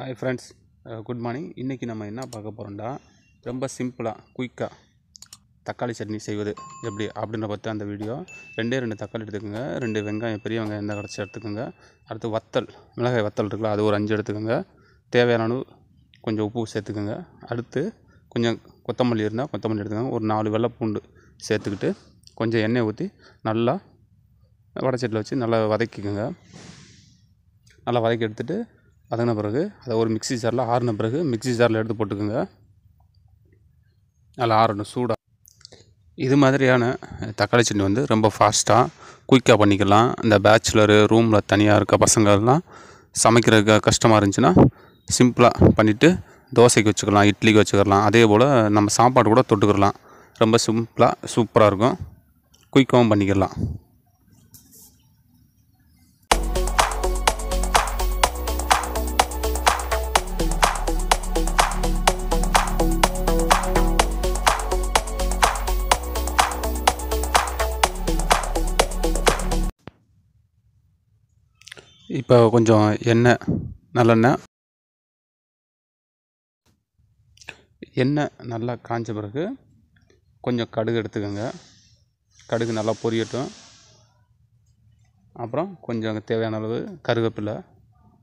hi friends good morning இன்றைக்கி நம்ம என்ன பார்க்க போகிறோம்டா ரொம்ப சிம்பிளாக குயிக்காக தக்காளி சட்னி செய்வது எப்படி அப்படின்ற பற்றி அந்த வீடியோ ரெண்டே ரெண்டு தக்காளி எடுத்துக்கோங்க ரெண்டு வெங்காயம் பெரிய வெங்காயம் எந்த கிடச்சி எடுத்துக்கோங்க அடுத்து வத்தல் மிளகாய் வத்தல் இருக்குல்ல அது ஒரு அஞ்சு எடுத்துக்கோங்க தேவையான கொஞ்சம் உப்பு சேர்த்துக்கோங்க அடுத்து கொஞ்சம் கொத்தமல்லி இருந்தால் கொத்தமல்லி எடுத்துக்கோங்க ஒரு நாலு வெள்ளை பூண்டு சேர்த்துக்கிட்டு கொஞ்சம் எண்ணெய் ஊற்றி நல்லா வடச்சட்டில் வச்சு நல்லா வதக்கிக்கோங்க நல்லா வதக்கி எடுத்துகிட்டு அதன பிறகு அதை ஒரு மிக்சி ஜாரில் ஆறின பிறகு மிக்சி ஜாரில் எடுத்து போட்டுக்கோங்க நல்லா ஆறணும் சூடாக இது மாதிரியான தக்காளி சட்னி வந்து ரொம்ப ஃபாஸ்ட்டாக குயிக்காக பண்ணிக்கலாம் இந்த பேச்சுலரு ரூமில் தனியாக இருக்க பசங்கள்லாம் சமைக்கிறதுக்கு கஷ்டமாக இருந்துச்சுன்னா சிம்பிளாக பண்ணிவிட்டு தோசைக்கு வச்சுக்கலாம் இட்லிக்கு வச்சுக்கலாம் அதே போல் நம்ம சாப்பாடு கூட தொட்டுக்கிடலாம் ரொம்ப சிம்பிளாக சூப்பராக இருக்கும் குயிக்காகவும் பண்ணிக்கிடலாம் இப்போ கொஞ்சம் எண்ணெய் நல்லெண்ணெய் எண்ணெய் நல்லா காஞ்ச பிறகு கொஞ்சம் கடுகு எடுத்துக்கோங்க கடுகு நல்லா பொரியட்டும் அப்புறம் கொஞ்சம் தேவையான அளவு கருவேப்பிலை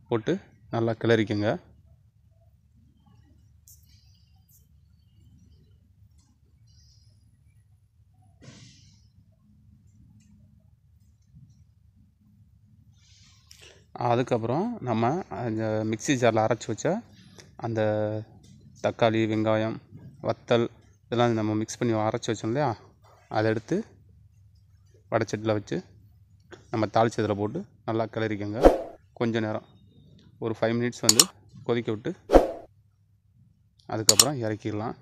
போட்டு நல்லா கிளறிக்கோங்க அதுக்கப்புறம் நம்ம அந்த மிக்ஸி ஜாரில் அரைச்சி வச்ச அந்த தக்காளி வெங்காயம் வத்தல் இதெல்லாம் நம்ம மிக்ஸ் பண்ணி அரைச்சி வச்சோம் இல்லையா அதை எடுத்து வடச்சட்டியில் வச்சு நம்ம தாளிச்சதில் போட்டு நல்லா கிளறிக்கோங்க கொஞ்சம் நேரம் ஒரு ஃபைவ் மினிட்ஸ் வந்து கொதிக்க விட்டு அதுக்கப்புறம் இறக்கிடலாம்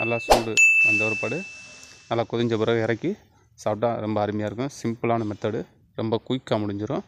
நல்லா சூடு வந்த ஒருபாடு நல்லா கொதிஞ்ச பிறகு இறக்கி சாப்பிட்டா ரொம்ப அருமையாக இருக்கும் சிம்பிளான மெத்தடு ரொம்ப குயிக்காக முடிஞ்சிடும்